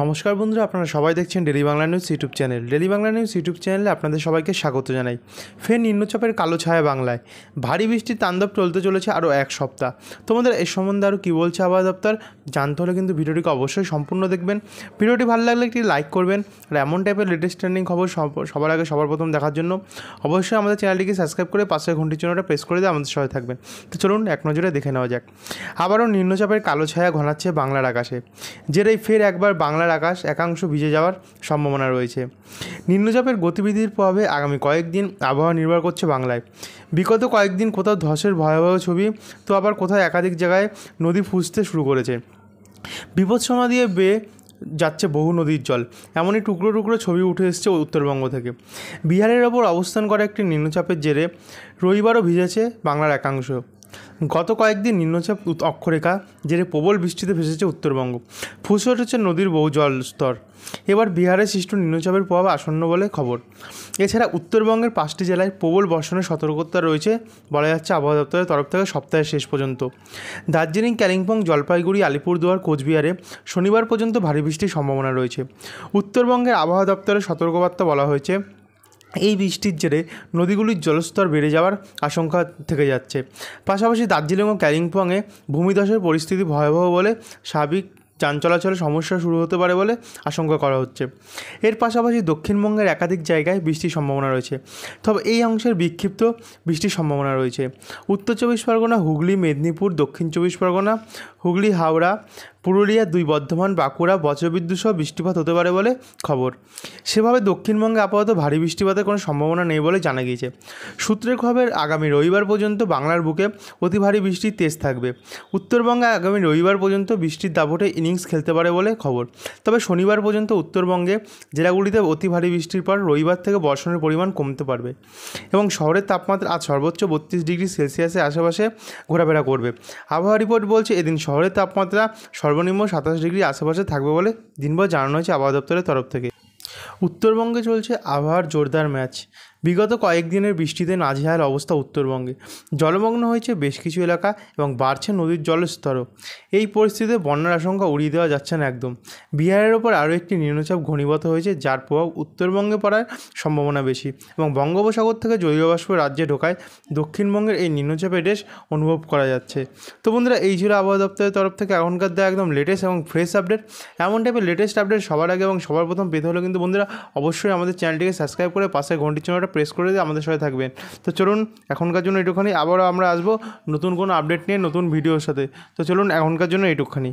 নমস্কার বন্ধুরা আপনারা সবাই দেখছেন daily Bangla news YouTube channel daily Bangla news YouTube চ্যানেলে আপনাদের সবাইকে স্বাগত জানাই ফের নিম্নচাপের কালো ছায়া বাংলায় ভারী বৃষ্টির তাণ্ডব চলতে চলেছে আরও এক সপ্তাহ তোমাদের এ সম্বন্ধে আরও কী বলছে আবহাওয়া দপ্তর জানতে হলে কিন্তু ভিডিওটিকে অবশ্যই সম্পূর্ণ দেখবেন ভিডিওটি ভালো লাগলে একটি লাইক করবেন আর এমন টাইপের লেটেস্ট ট্রেন্ডিং খবর সবার আগে সবার প্রথম দেখার জন্য অবশ্যই আমাদের চ্যানেলটিকে সাবস্ক্রাইব করে পাশের ঘন্টি চিহ্নটা প্রেস করে দিয়ে আমাদের সবাই থাকবেন তো চলুন এক নজরে দেখে নেওয়া যাক আবারও নিম্নচাপের কালো ছায়া ঘনাচ্ছে বাংলার আকাশে যেটাই ফের একবার বাংলার আকাশ একাংশ ভিজে যাওয়ার সম্ভাবনা রয়েছে নিম্নচাপের গতিবিধির প্রভাবে আগামী কয়েকদিন আবহাওয়া নির্ভর করছে বাংলায় বিগত কয়েকদিন কোথাও ধসের ভয়াবহ ছবি তো আবার কোথাও একাধিক জায়গায় নদী ফুসতে শুরু করেছে বিপদসমা দিয়ে বেয়ে যাচ্ছে বহু নদীর জল এমনই টুকরো টুকরো ছবি উঠে এসছে উত্তরবঙ্গ থেকে বিহারের ওপর অবস্থান করা একটি নিম্নচাপের জেরে রবিবারও ভিজেছে বাংলার একাংশ গত কয়েকদিন নিম্নচাপ অক্ষরেখা জেরে প্রবল বৃষ্টিতে ভেসেছে উত্তরবঙ্গ ফুসে উঠেছে নদীর বহু জলস্তর এবার বিহারে সৃষ্ট নিম্নচাপের প্রভাব আসন্ন বলে খবর এছাড়া উত্তরবঙ্গের পাঁচটি জেলায় প্রবল বর্ষণের সতর্কতা রয়েছে বলা যাচ্ছে আবহাওয়া দপ্তরের তরফ থেকে সপ্তাহের শেষ পর্যন্ত দার্জিলিং কালিম্পং জলপাইগুড়ি আলিপুরদুয়ার কোচবিহারে শনিবার পর্যন্ত ভারী বৃষ্টির সম্ভাবনা রয়েছে উত্তরবঙ্গের আবহাওয়া দপ্তরের সতর্কবার্তা বলা হয়েছে এই বৃষ্টির জেরে নদীগুলির জলস্তর বেড়ে যাওয়ার আশঙ্কা থেকে যাচ্ছে পাশাপাশি দার্জিলিং ও কালিম্পংয়ে ভূমিধসের পরিস্থিতি ভয়াবহ বলে স্বাভাবিক যান চলাচলে সমস্যা শুরু হতে পারে বলে আশঙ্কা করা হচ্ছে এর পাশাপাশি দক্ষিণবঙ্গের একাধিক জায়গায় বৃষ্টির সম্ভাবনা রয়েছে তবে এই অংশের বিক্ষিপ্ত বৃষ্টির সম্ভাবনা রয়েছে উত্তর চব্বিশ পরগনা হুগলি মেদিনীপুর দক্ষিণ চব্বিশ পরগনা হুগলি হাওড়া পুরুলিয়া দুই বর্ধমান বাঁকুড়া বজ্রবিদ্যুৎ সহ বৃষ্টিপাত হতে পারে বলে খবর সেভাবে দক্ষিণবঙ্গে আপাতত ভারী বৃষ্টিপাতের কোনো সম্ভাবনা নেই বলে জানা গিয়েছে সূত্রের খবর আগামী রবিবার পর্যন্ত বাংলার বুকে অতি ভারী বৃষ্টির তেজ থাকবে উত্তরবঙ্গে আগামী রবিবার পর্যন্ত বৃষ্টির দাপটে ইনিংস খেলতে পারে বলে খবর তবে শনিবার পর্যন্ত উত্তরবঙ্গে জেলাগুলিতে অতি ভারী বৃষ্টির পর রবিবার থেকে বর্ষণের পরিমাণ কমতে পারবে এবং শহরের তাপমাত্রা আজ সর্বোচ্চ বত্রিশ ডিগ্রি সেলসিয়াসের আশেপাশে ঘোরাফেরা করবে আবহাওয়া রিপোর্ট বলছে এদিন শহরের তাপমাত্রা সর্ব সর্বনিম্ন সাতাশ ডিগ্রি আশেপাশে থাকবে বলে দিনভর জানানো হয়েছে আবহাওয়া দপ্তরের তরফ থেকে উত্তরবঙ্গে চলছে আবহাওয়ার জোরদার ম্যাচ বিগত কয়েকদিনের বৃষ্টিতে নাজেহাল অবস্থা উত্তরবঙ্গে জলমগ্ন হয়েছে বেশ কিছু এলাকা এবং বাড়ছে নদীর জলস্তরও এই পরিস্থিতিতে বন্যার আশঙ্কা উড়িয়ে দেওয়া যাচ্ছে না একদম বিহারের ওপর আরও একটি নিম্নচাপ ঘনীভূত হয়েছে যার প্রভাব উত্তরবঙ্গে পড়ার সম্ভাবনা বেশি এবং বঙ্গোপসাগর থেকে জলীয় রাজ্যে ঢোকায় দক্ষিণবঙ্গের এই নিম্নচাপের রেশ অনুভব করা যাচ্ছে তো বন্ধুরা এই ছিল আবহাওয়া দপ্তরের তরফ থেকে এখনকার দেওয়া একদম লেটেস্ট এবং ফ্রেশ আপডেট এমন টাইপের লেটেস্ট আপডেট সবার আগে এবং সবার প্রথম পেতে হলে কিন্তু বন্ধুরা অবশ্যই আমাদের চ্যানেলটিকে সাবস্ক্রাইব করে পাশে ঘন্টি চিহ্নটা প্রেস করে দিয়ে আমাদের সাথে থাকবেন তো চলুন এখনকার জন্য এটুখানি আবারও আমরা আসবো নতুন কোনো আপডেট নিয়ে নতুন ভিডিওর সাথে তো চলুন এখনকার জন্য এটুখানি